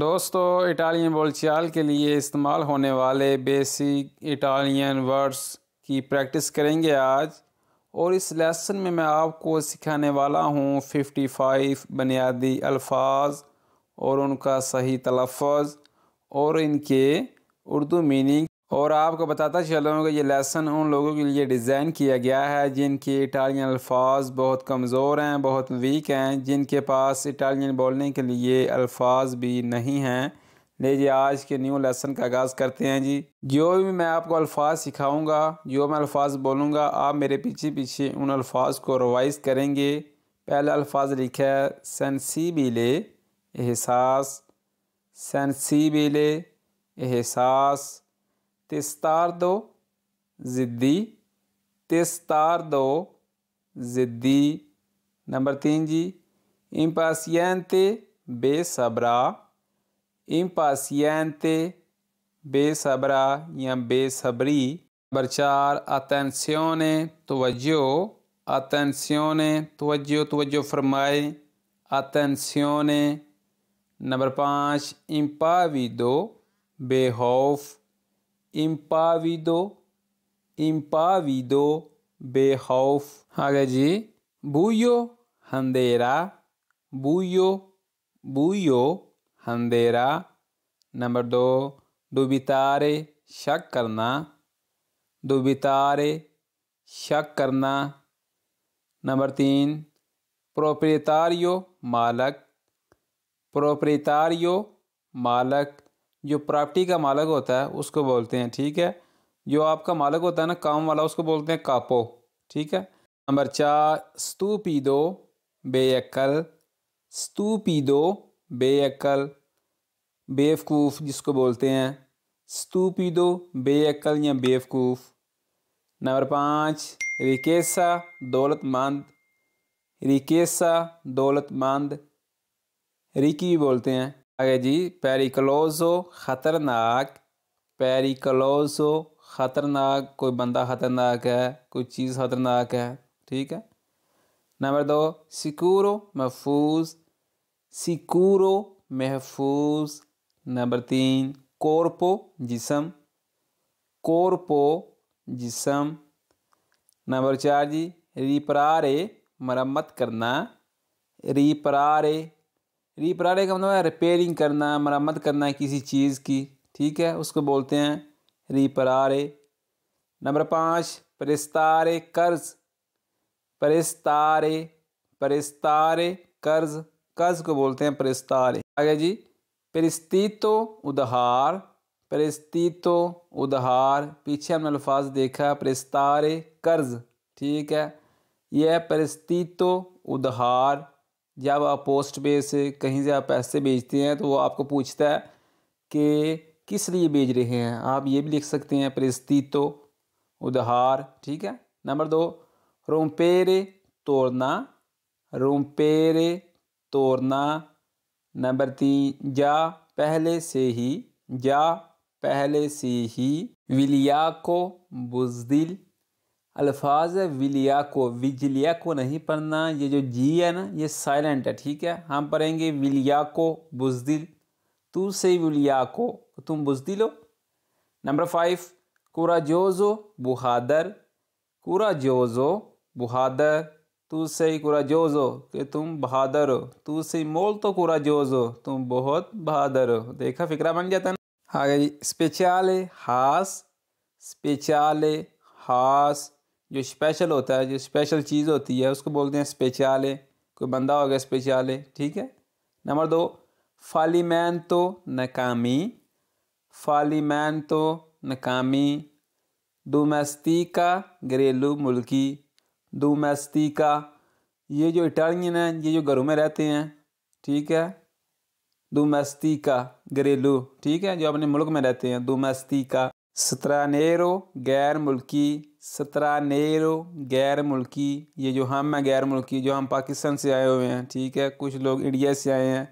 दोस्तों इटालियन बोलचाल के लिए इस्तेमाल होने वाले बेसिक इटालियन वर्ड्स की प्रैक्टिस करेंगे आज और इस लेसन में मैं आपको सिखाने वाला हूँ फिफ्टी फाइव बुनियादी अल्फाज और उनका सही तलफ़ और इनके उर्दू मीनिंग और आपको बताता चलूँ कि ये लेसन उन लोगों के लिए डिज़ाइन किया गया है जिनके इटालियन अल्फाज बहुत कमज़ोर हैं बहुत वीक हैं जिनके पास इटालियन बोलने के लिए अल्फाज भी नहीं हैं लेजिए जी आज के न्यू लेसन का आगाज़ करते हैं जी जो भी मैं आपको अल्फाज सिखाऊंगा जो मैं अल्फाज बोलूँगा आप मेरे पीछे पीछे उन अल्फाज को रिवाइज करेंगे पहला अल्फाज लिखा है सेंसीबिले एहसास सेंसीबिले एहसास तिस्तार दो ज़िद्दी तिस्तार दो ज़िद्दी नंबर तीन जी इम्पासियनते बेसबरा इम्पासियनते बेसबरा या बेसबरी नंबर चार अतनस्यों तवज्जो अतनस्यों ने तवज्जो तवज्जो फरमाए ने नंबर पाँच इम्पावी दो बेहौफ़ इम्पाविदो इम्पाविदो बेहौफ आगे जी बुयो हंदेरा बुयो बुयो हंदेरा नंबर दो डुबितारे शक करना डुबितारे शक करना नंबर तीन प्रोप्रेतारियो मालक प्रोप्रेतारियो मालक जो प्रॉपर्टी का मालक होता है उसको बोलते हैं ठीक है जो आपका मालक होता है ना काम वाला उसको बोलते हैं कापो ठीक है नंबर चार दो स्तू पी दो बेअल बेवकूफ़ जिसको बोलते हैं दो बेअल या बेवकूफ़ नंबर पाँच रिकेसा दौलतमंद रिकेसा दौलतमंद रिकी बोलते हैं अगे जी पेरीकलोजो ख़तरनाक पेरीकलोजो ख़तरनाक कोई बंदा ख़तरनाक है कोई चीज़ ख़तरनाक है ठीक है नंबर दो सिकूरो महफूज सिकूरो महफूज नंबर तीन कोरपो जिसम कोरपो जिसम नंबर चार जी रिपरारे मरम्मत करना रिपरारे रिपेयरिंग का मतलब रिपेयरिंग करना मरम्मत करना है किसी चीज़ की ठीक है उसको बोलते हैं रिपरारे नंबर पाँच परिस्तारे कर्ज परिस्तारे परिस्तारे कर्ज कर्ज को बोलते हैं परिस्तारे आगे जी परिस्तितो उधार परिस्तितो उधार पीछे हमने अल्फाज देखा परिस्तारे कर्ज ठीक है यह परिस्तितो उधार जब आप पोस्ट पे से कहीं से आप पैसे भेजते हैं तो वो आपको पूछता है कि किस लिए भेज रहे हैं आप ये भी लिख सकते हैं परिस्थितो उधार ठीक है नंबर दो रोमपेरे तोड़ना रोमपेरे तोड़ना नंबर तीन जा पहले से ही जा पहले से ही विलिया को बुजदिल अल्फाज विलिया को विजलिया को नहीं पढ़ना ये जो जी है ना ये साइलेंट है ठीक है हम पढ़ेंगे विलिया को बुजदिल तू से विलिया को तुम बुजदिल हो नंबर फाइव कुराजोज़ो बहादर जोजो बहादर तू से जोजो कि तुम बहादर हो तू से मोल तो कुरा जोजो तुम बहुत बहादर हो देखा फिक्रा बन जाता ना हाँ स्पेचाले हास स्पेचाले हास जो स्पेशल होता है जो स्पेशल चीज़ होती है उसको बोलते हैं स्पेचाले कोई बंदा हो गया स्पेचाले ठीक है नंबर दो फालीमैन तो नकामी मैन तो नाकामी डोमेस्टी का घरेलू मुल्की डोमेस्टी का ये जो इटालियन है ये जो घरों में रहते हैं ठीक है डोमेस्टी का घरेलू ठीक है जो अपने मुल्क में रहते हैं डोमेस्टी का सतरानेरो गैर मुल्की सतरानेरो गैर मुल्की ये जो हम हैं गैर मुल्की जो हम पाकिस्तान से आए हुए हैं ठीक है कुछ लोग इंडिया से आए हैं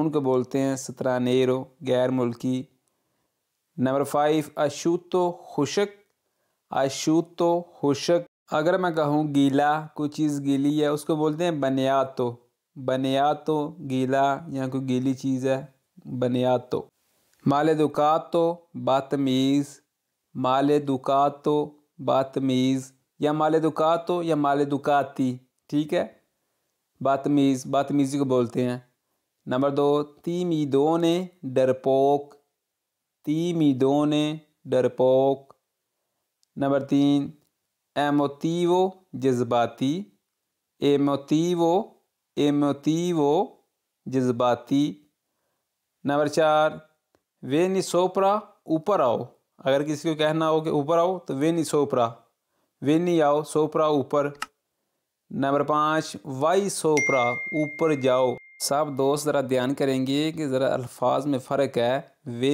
उनको बोलते हैं सतरानेरो गैर मुल्की नंबर फाइव अशूतो खुशक अशुतो खुशक अगर मैं कहूँ गीला कोई चीज़ गीली है उसको बोलते हैं बनियातो बनियातो गीला या कोई गीली चीज़ है बनियातो माले दुकात तो बातमीज़ माल दुकात तो बातमीज़ या माले दुकात तो या माले दुकाती ठीक है बातमीज़ बातमीज़ी को बोलते हैं नंबर दो दो ने डरपोक दो ने डरपोक नंबर तीन एमोतीवो जज्बाती एमोतीवो एमोतीवो जज्बाती नंबर चार वे निसोपरा ऊपर आओ अगर किसी को कहना हो कि ऊपर आओ तो वे निसोपरा वे नि आओ सोपरा ऊपर नंबर पाँच वाई सोपरा ऊपर जाओ सब दोस्त ज़रा ध्यान करेंगे कि ज़रा अल्फाज में फ़र्क है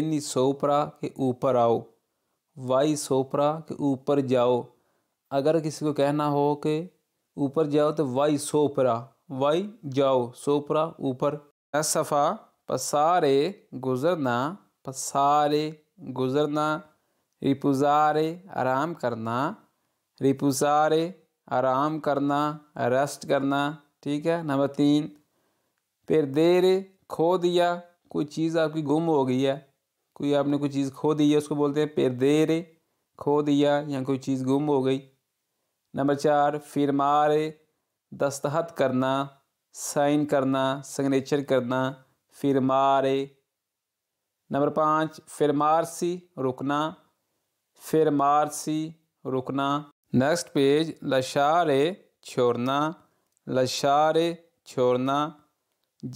नी सोपरा के ऊपर आओ वाई सोपरा के ऊपर जाओ अगर किसी को कहना हो कि ऊपर जाओ तो वाई सोपरा वाई जाओ सोपरा ऊपर सफ़ा पसारे गुज़रना पसारे गुजरना रिपुजारे आराम करना रिपुजारे आराम करना रेस्ट करना ठीक है नंबर तीन फिर देर खो दिया कोई चीज़ आपकी गुम हो गई है कोई आपने कोई चीज़ खो दी है उसको बोलते हैं फिर देर खो दिया या कोई चीज़ गुम हो गई नंबर चार फिर मारे दस्तखत करना साइन करना सिग्नेचर करना फिर मारे नंबर पाँच फिर मारसी रुकना फिर मारसी रुकना नेक्स्ट पेज लशारे छोड़ना लशारे छोड़ना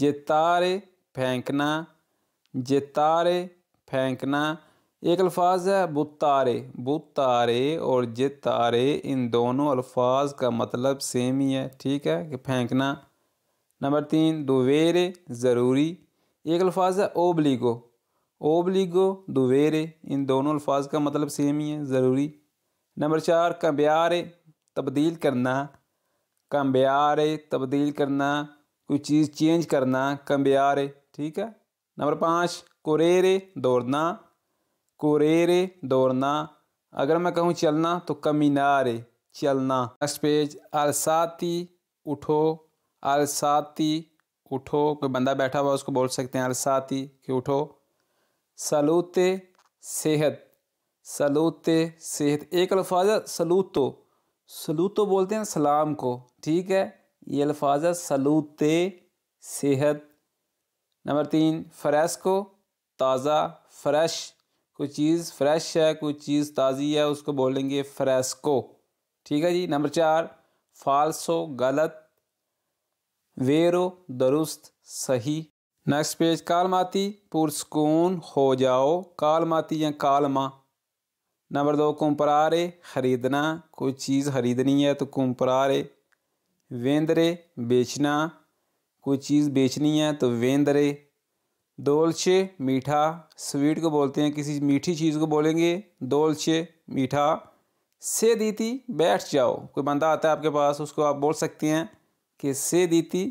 जितारे फेंकना जितारे फेंकना एक अल्फाज है बुतारे बुतारे और जितारे इन दोनों अल्फाज का मतलब सेम ही है ठीक है कि फेंकना नंबर तीन दुवेरे ज़रूरी एक अल्फाज है ओबलीगो ओबलीगो दुवेरे इन दोनों अल्फाज का मतलब सेम ही है ज़रूरी नंबर चार कम्ब्यारे तब्दील करना कम्ब्यारे तब्दील करना कोई चीज़ चेंज करना कम्ब्यारे ठीक है नंबर पाँच कुरेरे दौड़ना कुरेरे दौड़ना अगर मैं कहूँ चलना तो कमीनारे चलना नेक्स्ट पेज अलसाती उठो अलसाती उठो कोई बंदा बैठा हुआ उसको बोल सकते हैं अलसाती कि उठो सलूत सेहत सलूत सेहत एक अल्फाज सलूतो सलूतो बोलते हैं सलाम को ठीक है ये अल्फाज सलूत सेहत नंबर तीन फ्रेस्को ताज़ा फ्रेश कोई चीज़ फ्रेश है कोई चीज़ ताज़ी है उसको बोलेंगे फ्रेस्को ठीक है जी नंबर चार फालसो गलत वेरो दुरुस्त सही नेक्स्ट पेज कालमाती पुरसकून हो जाओ कालमाती या कालमा नंबर दो रे ख़रीदना कोई चीज़ ख़रीदनी है तो रे वेंदरे बेचना कोई चीज़ बेचनी है तो वेंदरे दोलचे मीठा स्वीट को बोलते हैं किसी मीठी चीज़ को बोलेंगे दोलचे मीठा से दीती बैठ जाओ कोई बंदा आता है आपके पास उसको आप बोल सकते हैं कि से दीती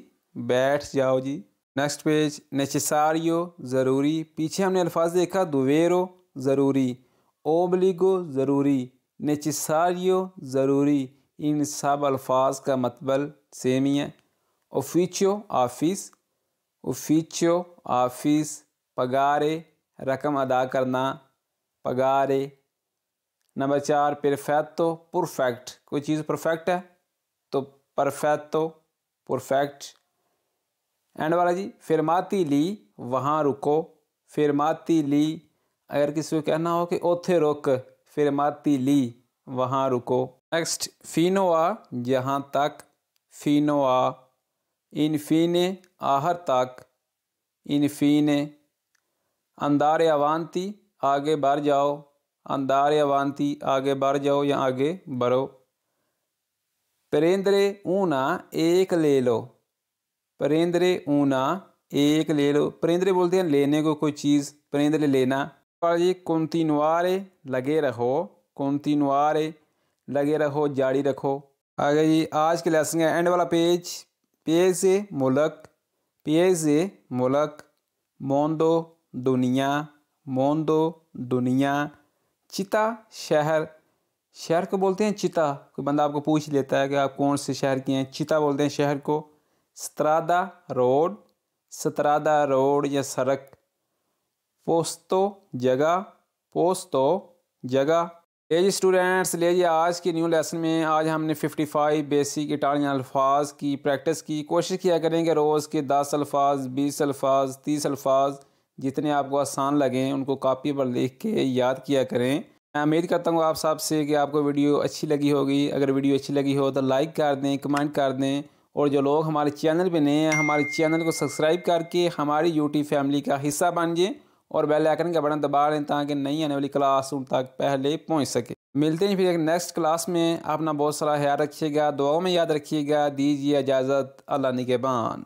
बैठ जाओ जी नेक्स्ट पेज नेचेसारियो ज़रूरी पीछे हमने अल्फाज देखा दुवेरो ज़रूरी ओबलीगो ज़रूरी नेचेसारियो ज़रूरी इन सब अल्फाज का मतबल सेम ही है ओफिचो ऑफिस ओफिचो ऑफिस पगारे रकम अदा करना पगारे नंबर चार परफेक्टो परफेक्ट कोई चीज़ परफेक्ट है तो परफेक्टो परफेक्ट एंड वाला जी फिरमाती ली वहाँ रुको फिरमाती ली अगर किसी को कहना हो कि ओथे रुक फिरमाती ली वहाँ रुको नेक्स्ट फिनोआ यहाँ तक फिनोआ इनफीने आहर तक इनफीने अंदार अवानती आगे बढ़ जाओ अंदार अवानती आगे बढ़ जाओ या आगे बढ़ो परेंद्रे ऊना एक ले लो परेंद्रे ऊना एक ले लो परेंद्रे बोलते हैं लेने को कोई चीज़ परेंद्रे लेना जी कंतिनवारे लगे रहो कंतिनवारे लगे रहो जारी रखो आगे जी आज के लेसन का एंड वाला पेज पेज से मुलक पेज से मोन मोंदो दुनिया मोंदो दुनिया चिता शहर शहर को बोलते हैं चिता कोई बंदा आपको पूछ लेता है कि आप कौन से शहर के हैं चिता बोलते हैं शहर को सतरादा रोड सतरादा रोड या सड़क पोस्तो जगह पोस्तो जगह ले जी स्टूडेंट्स ले जी आज की न्यू लेसन में आज हमने 55 बेसिक इटालियन अल्फाज की प्रैक्टिस की कोशिश किया करेंगे रोज़ के 10 अल्फाज 20 अल्फाज 30 अल्फाज जितने आपको आसान लगें उनको कापी पर लिख के याद किया करें मैं उम्मीद करता हूँ आप से कि आपको वीडियो अच्छी लगी होगी अगर वीडियो अच्छी लगी हो तो लाइक कर दें कमेंट कर दें और जो लोग हमारे चैनल पे नए हैं हमारे चैनल को सब्सक्राइब करके हमारी यूट्यूब फैमिली का हिस्सा बन जाएँ और बेल आइकन का बटन दबा लें ताकि नई आने वाली क्लास उन तक पहले पहुँच सके मिलते हैं फिर एक नेक्स्ट क्लास में अपना बहुत सारा ख्याल रखिएगा दुआओं में याद रखिएगा दीजिए इजाज़त अल्लाह निगेबान